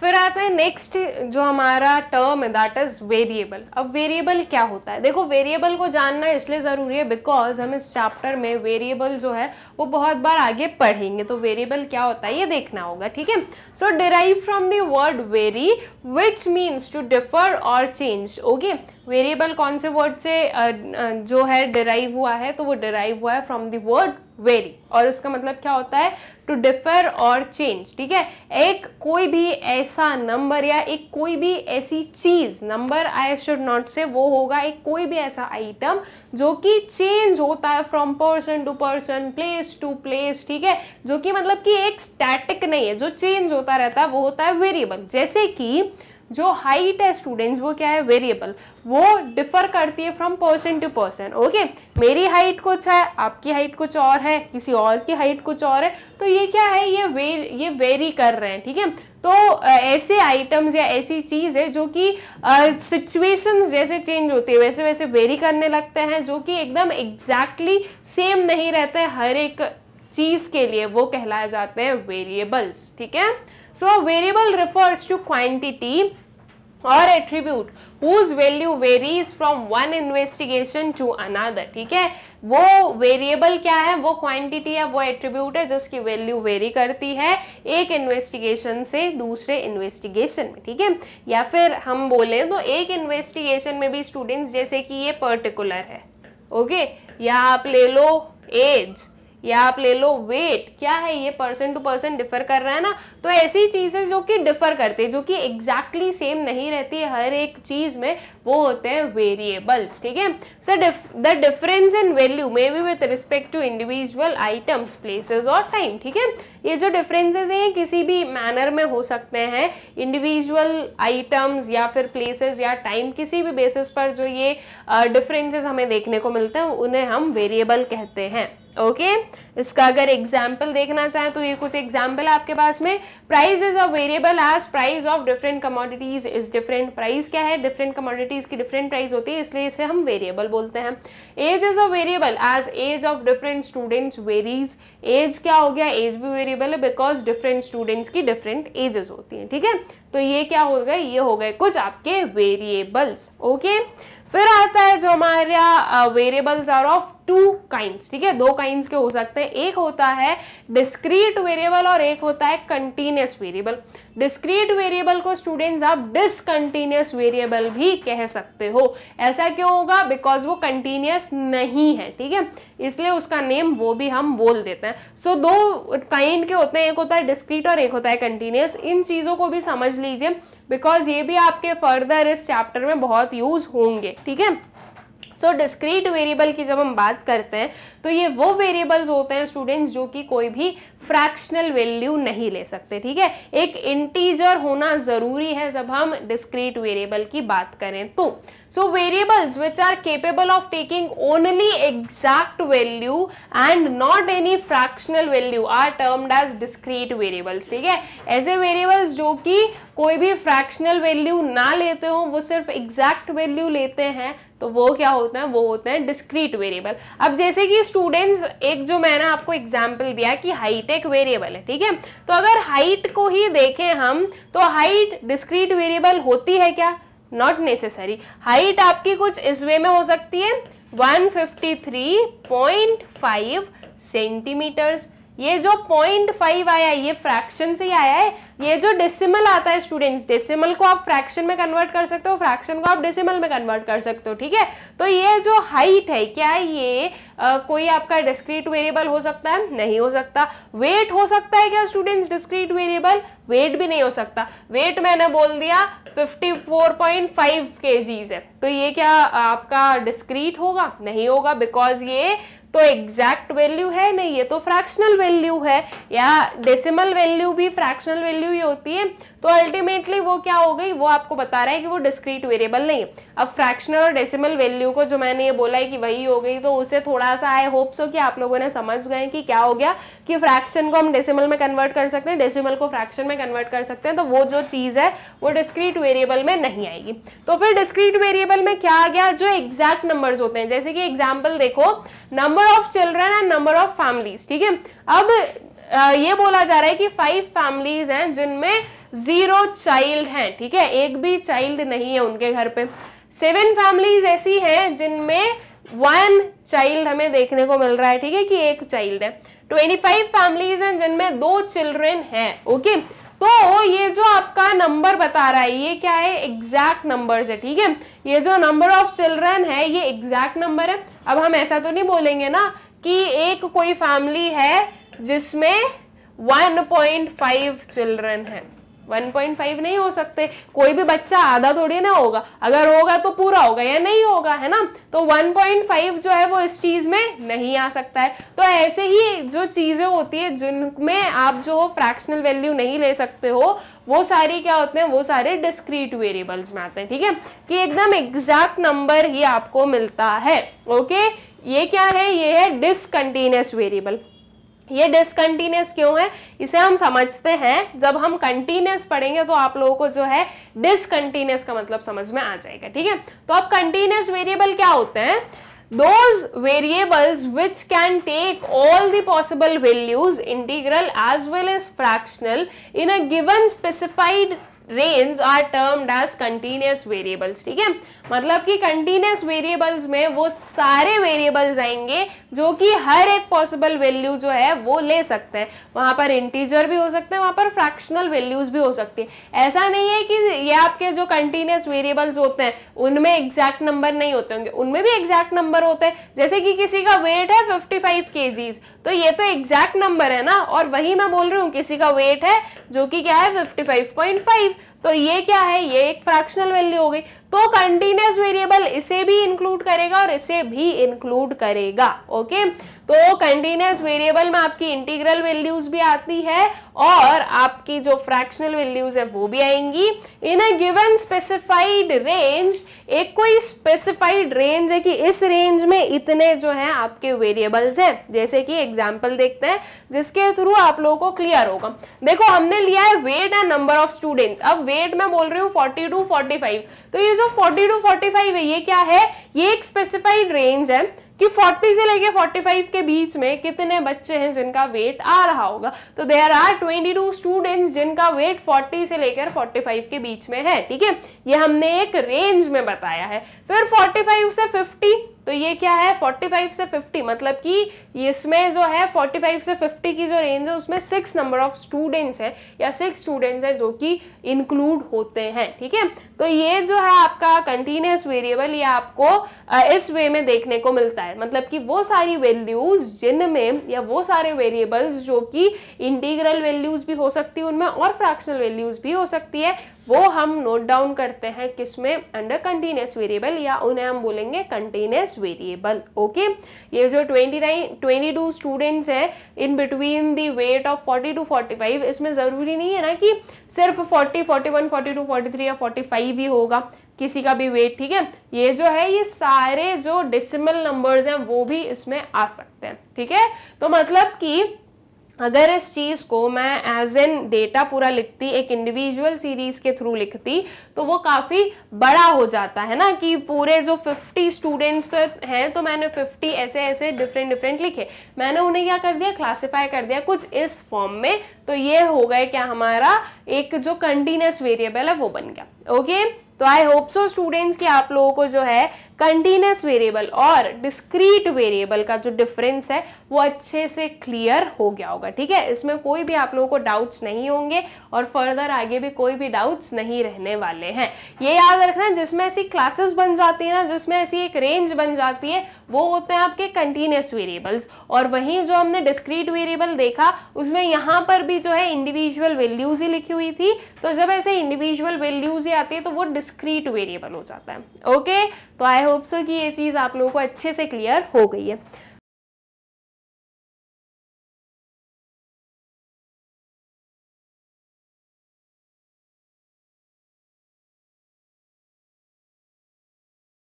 फिर आता है नेक्स्ट जो हमारा टर्म है दैट इज वेरिएबल अब वेरिएबल क्या होता है देखो वेरिएबल को जानना इसलिए ज़रूरी है बिकॉज हम इस चैप्टर में वेरिएबल जो है वो बहुत बार आगे पढ़ेंगे तो वेरिएबल क्या होता है ये देखना होगा ठीक है so derive from the word vary which means to differ और चेंज ओके वेरिएबल कौन से वर्ड से जो है डिराइव हुआ है तो वो डिराइव हुआ है फ्रॉम दी वर्ड वेरी और उसका मतलब क्या होता है टू डिफर और चेंज ठीक है एक कोई भी ऐसा नंबर या एक कोई भी ऐसी चीज नंबर आई शुड नॉट से वो होगा एक कोई भी ऐसा आइटम जो कि चेंज होता है from person to person place to place ठीक है जो कि मतलब कि एक स्टैटिक नहीं है जो चेंज होता रहता है वो होता है वेरिएबल जैसे कि जो हाइट है स्टूडेंट्स वो क्या है वेरिएबल वो डिफर करती है from person to person okay मेरी हाइट कुछ है आपकी हाइट कुछ और है किसी और की हाइट कुछ और है तो ये क्या है ये वे ये वेरी कर रहे हैं ठीक है थीके? तो ऐसे आइटम्स या ऐसी चीज़ है जो कि सिचुएशंस जैसे चेंज होती है वैसे वैसे वेरी करने लगते हैं जो कि एकदम एग्जैक्टली exactly सेम नहीं रहते हर एक चीज़ के लिए वो कहलाए जाते हैं वेरिएबल्स ठीक है so variable refers to quantity और attribute whose value varies from one investigation to another ठीक है वो वेरिएबल क्या है वो क्वांटिटी है वो एट्रीब्यूट है जिसकी वैल्यू वेरी करती है एक इन्वेस्टिगेशन से दूसरे इन्वेस्टिगेशन में ठीक है या फिर हम बोले तो एक इन्वेस्टिगेशन में भी स्टूडेंट्स जैसे कि ये पर्टिकुलर है ओके okay? या आप ले लो एज या आप ले लो वेट क्या है ये पर्सन टू पर्सन डिफर कर रहा है ना तो ऐसी चीज़ें जो कि डिफर करते हैं जो कि एग्जैक्टली सेम नहीं रहती है हर एक चीज़ में वो होते हैं वेरिएबल्स ठीक है sir the difference in value may be with respect to individual items places और टाइम ठीक है ये जो डिफरेंसेज हैं किसी भी मैनर में हो सकते हैं इंडिविजुअल आइटम्स या फिर प्लेसेस या टाइम किसी भी बेसिस पर जो ये डिफरेंसेस uh, हमें देखने को मिलते हैं उन्हें हम वेरिएबल कहते हैं ओके okay? इसका अगर एग्जाम्पल देखना चाहे तो ये कुछ एग्जाम्पल आपके पास में प्राइस इज अ वेरिएबल आज price of different commodities is different price क्या है डिफरेंट कमोडिटीज की डिफरेंट प्राइस होती है इसलिए इसे हम वेरिएबल बोलते हैं एज इज अ वेरिएबल आज age of different students varies age क्या हो गया एज भी वेरिएबल है बिकॉज डिफरेंट स्टूडेंट्स की डिफरेंट एजेस होती हैं ठीक है थीके? तो ये क्या हो गए ये हो गए कुछ आपके वेरिएबल्स ओके okay? फिर आता है जो हमारे variables are of two kind ठीक है दो काइंड के हो सकते हैं एक होता है डिस्क्रीट वेरिएबल और एक होता है कंटिन्यूस वेरिएबल डिस्क्रीट वेरिएबल को स्टूडेंट्स आप डिसकंटिन्यूस वेरिएबल भी कह सकते हो ऐसा क्यों होगा बिकॉज वो कंटिन्यूस नहीं है ठीक है इसलिए उसका नेम वो भी हम बोल देते हैं सो so, दो काइंड के होते हैं एक होता है डिस्क्रीट और एक होता है कंटिन्यूस इन चीज़ों को भी समझ लीजिए बिकॉज ये भी आपके फर्दर इस चैप्टर में बहुत यूज़ होंगे ठीक है सो डिस्क्रीट वेरिएबल की जब हम बात करते हैं तो ये वो वेरिएबल्स होते हैं स्टूडेंट्स जो कि कोई भी फ्रैक्शनल वैल्यू नहीं ले सकते ठीक है एक इंटीजर होना ज़रूरी है जब हम डिस्क्रीट वेरिएबल की बात करें तो so variables which are capable of taking only exact value and not any fractional value are termed as discrete variables ठीक है ऐसे वेरिएबल्स जो कि कोई भी फ्रैक्शनल वैल्यू ना लेते हो वो सिर्फ एग्जैक्ट वैल्यू लेते हैं तो वो क्या होते हैं वो होते हैं डिस्क्रीट वेरिएबल अब जैसे कि स्टूडेंट्स एक जो मैंने आपको एग्जाम्पल दिया कि हाइट एक वेरिएबल है ठीक है तो अगर हाइट को ही देखें हम तो हाइट डिस्क्रीट वेरिएबल होती है क्या नॉट नेसेसरी हाइट आपकी कुछ इस वे में हो सकती है 153.5 सेंटीमीटर्स ये जो पॉइंट फाइव आया ये फ्रैक्शन से ही आया है ये जो डेसिमल आता है स्टूडेंट्स डेसिमल को आप फ्रैक्शन में कन्वर्ट कर सकते हो फ्रैक्शन को आप डेसिमल में कन्वर्ट कर सकते हो ठीक है तो ये जो हाइट है क्या ये आ, कोई आपका डिस्क्रीट वेरिएबल हो सकता है नहीं हो सकता वेट हो सकता है क्या स्टूडेंट्स डिस्क्रीट वेरिएबल वेट भी नहीं हो सकता वेट मैंने बोल दिया फाइव केजीज है तो ये क्या आपका डिस्क्रीट होगा नहीं होगा बिकॉज ये तो एग्जैक्ट वैल्यू है नहीं है तो फ्रैक्शनल वैल्यू है या डेसिमल वैल्यू भी फ्रैक्शनल वैल्यू ही होती है तो अल्टीमेटली वो क्या हो गई वो आपको बता रहा है कि वो डिस्क्रीट वेरिएबल नहीं है अब फ्रैक्शनल और डेसिमल वैल्यू को जो मैंने ये बोला है कि वही हो गई तो उसे थोड़ा सा आई होप सो कि आप लोगों ने समझ गए कि क्या हो गया कि फ्रैक्शन को हम डेसिमल में कन्वर्ट कर सकते हैं डेसिमल को फ्रैक्शन में कन्वर्ट कर सकते हैं तो वो जो चीज़ है वो डिस्क्रीट वेरिएबल में नहीं आएगी तो फिर डिस्क्रीट वेरिएबल में क्या आ गया जो एग्जैक्ट नंबर्स होते हैं जैसे कि एग्जाम्पल देखो number of children and number of families ठीक है अब ये बोला जा रहा है कि फाइव फैमिलीज हैं जिनमें जीरो चाइल्ड हैं ठीक है एक भी चाइल्ड नहीं है उनके घर पे सेवन फैमिलीज ऐसी हैं जिनमें वन चाइल्ड हमें देखने को मिल रहा है ठीक है कि एक चाइल्ड है ट्वेंटी फाइव फैमिलीज हैं जिनमें दो चिल्ड्रेन हैं ओके तो ये जो आपका नंबर बता रहा है ये क्या है एग्जैक्ट नंबर है ठीक है ये जो नंबर ऑफ चिल्ड्रेन है ये एग्जैक्ट नंबर है अब हम ऐसा तो नहीं बोलेंगे ना कि एक कोई फैमिली है जिसमें 1.5 चिल्ड्रन है 1.5 नहीं हो सकते कोई भी बच्चा आधा थोड़ी ना होगा अगर होगा तो पूरा होगा या नहीं होगा है ना तो 1.5 जो है वो इस चीज़ में नहीं आ सकता है तो ऐसे ही जो चीज़ें होती है जिनमें आप जो फ्रैक्शनल वैल्यू नहीं ले सकते हो वो सारी क्या होते हैं वो सारे डिस्क्रीट वेरिएबल्स में आते हैं ठीक है कि एकदम एग्जैक्ट नंबर ही आपको मिलता है ओके ये क्या है ये है डिसकंटिन्यूस वेरिएबल ये डिसकंटिन्यूस क्यों है इसे हम समझते हैं जब हम कंटिन्यूस पढ़ेंगे तो आप लोगों को जो है डिसकंटिन्यूस का मतलब समझ में आ जाएगा ठीक है तो अब कंटिन्यूस वेरिएबल क्या होते हैं those variables which can take all the possible values integral as well as fractional in a given specified range are termed as continuous variables ठीक है मतलब कि कंटिन्यूस वेरिएबल्स में वो सारे वेरिएबल्स आएंगे जो कि हर एक पॉसिबल वैल्यू जो है वो ले सकते हैं वहां पर इंटीजर भी हो सकते हैं वहां पर फ्रैक्शनल वैल्यूज भी हो सकती है ऐसा नहीं है कि ये आपके जो कंटिन्यूस वेरिएबल्स होते हैं उनमें एग्जैक्ट नंबर नहीं होते होंगे उनमें भी एग्जैक्ट नंबर होते हैं जैसे कि किसी का वेट है फिफ्टी फाइव तो ये तो एग्जैक्ट नंबर है ना और वही मैं बोल रही हूँ किसी का वेट है जो कि क्या है फिफ्टी फाइव पॉइंट फाइव तो ये क्या है ये एक फ्रैक्शनल वैल्यू हो गई तो कंटिन्यूस वेरिएबल इसे भी इंक्लूड करेगा और इसे भी इंक्लूड करेगा ओके तो कंटिन्यूस वेरिएबल में आपकी इंटीग्रल वैल्यूज भी आती है और आपकी जो फ्रैक्शनल वैल्यूज है वो भी आएंगी in a given specified range एक कोई स्पेसिफाइड रेंज है कि इस रेंज में इतने जो है आपके वेरिएबल्स हैं जैसे कि एग्जाम्पल देखते हैं जिसके थ्रू आप लोगों को क्लियर होगा देखो हमने लिया है weight and number of students अब वेट मैं बोल रही हूँ फोर्टी टू फोर्टी फाइव तो ये जो फोर्टी टू फोर्टी फाइव है ये क्या है ये एक स्पेसिफाइड रेंज है कि 40 से लेके 45 के बीच में कितने बच्चे हैं जिनका वेट आ रहा होगा तो there are twenty student students जिनका वेट 40 से लेकर 45 के बीच में है ठीक है ये हमने एक रेंज में बताया है फिर 45 से 50 तो ये क्या है 45 से 50 मतलब कि इसमें जो है 45 से 50 की जो रेंज है उसमें सिक्स नंबर ऑफ स्टूडेंट्स है या सिक्स स्टूडेंट्स हैं जो कि इंक्लूड होते हैं ठीक है थीके? तो ये जो है आपका कंटिन्यूस वेरिएबल ये आपको इस वे में देखने को मिलता है मतलब कि वो सारी वैल्यूज जिनमें या वो सारे वेरिएबल्स जो कि इंटीग्रल वैल्यूज भी हो सकती है उनमें और फ्रैक्शनल वैल्यूज भी हो सकती है वो हम नोट डाउन करते हैं किसमें अंडर कंटिन्यूस वेरिएबल या उन्हें हम बोलेंगे कंटिन्यूस वेरिएबल ओके ये जो twenty nine twenty two students हैं in between the weight of forty to forty five इसमें ज़रूरी नहीं है ना कि सिर्फ forty forty one forty to forty three या फोर्टी फाइव ही होगा किसी का भी वेट ठीक है ये जो है ये सारे जो डेसिमल नंबर्स हैं वो भी इसमें आ सकते हैं ठीक है तो मतलब कि अगर इस चीज़ को मैं एज एन डेटा पूरा लिखती एक इंडिविजुअल सीरीज़ के थ्रू लिखती तो वो काफ़ी बड़ा हो जाता है ना कि पूरे जो 50 स्टूडेंट्स तो हैं तो मैंने 50 ऐसे ऐसे डिफरेंट डिफरेंट लिखे मैंने उन्हें क्या कर दिया क्लासिफाई कर दिया कुछ इस फॉर्म में तो ये हो गए क्या हमारा एक जो कंटिन्यूस वेरिएबल है वो बन गया ओके तो आई होप सो स्टूडेंट्स कि आप लोगों को जो है कंटीन्यूस वेरिएबल और डिस्क्रीट वेरिएबल का जो डिफरेंस है वो अच्छे से क्लियर हो गया होगा ठीक है इसमें कोई भी आप लोगों को डाउट्स नहीं होंगे और फर्दर आगे भी कोई भी डाउट्स नहीं रहने वाले हैं ये याद रखना जिसमें ऐसी क्लासेस बन जाती है ना जिसमें ऐसी एक रेंज बन जाती है वो होते हैं आपके कंटिन्यूस वेरिएबल्स और वहीं जो हमने डिस्क्रीट वेरिएबल देखा उसमें यहाँ पर भी जो है इंडिविजुअल वैल्यूज ही लिखी हुई थी तो जब ऐसे इंडिविजुअल वैल्यूज ही आती है तो वो डिस्क्रीट वेरिएबल हो जाता है ओके तो आई होप सो कि ये चीज़ आप लोगों को अच्छे से क्लियर हो गई है